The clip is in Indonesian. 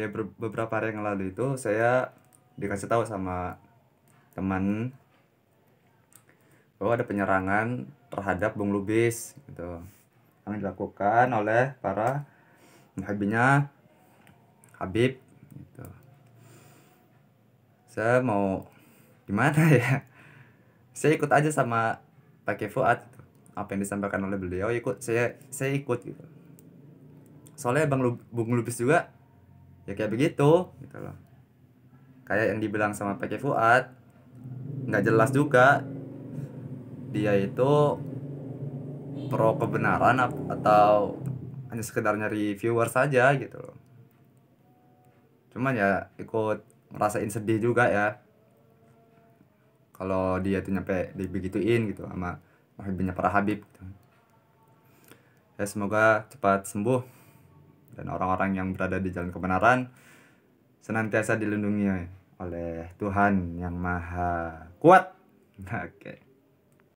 Ya beberapa hari yang lalu itu saya dikasih tahu sama teman bahwa ada penyerangan terhadap Bung Lubis gitu yang dilakukan oleh para muhabinya Habib gitu. Saya mau gimana ya? Saya ikut aja sama Pak Fuad gitu. apa yang disampaikan oleh beliau ikut saya saya ikut gitu. Soalnya Bang Lub, Bung Lubis juga ya kayak begitu gitu loh kayak yang dibilang sama PK Fuad nggak jelas juga dia itu pro kebenaran atau hanya sekedar nyari viewer saja gitu loh cuman ya ikut ngerasain sedih juga ya kalau dia tuh nyampe dibegituin gitu sama Habibnya para Habib gitu. ya semoga cepat sembuh dan orang-orang yang berada di jalan kebenaran senantiasa dilindungi oleh Tuhan yang Maha Kuat. Oke. Okay.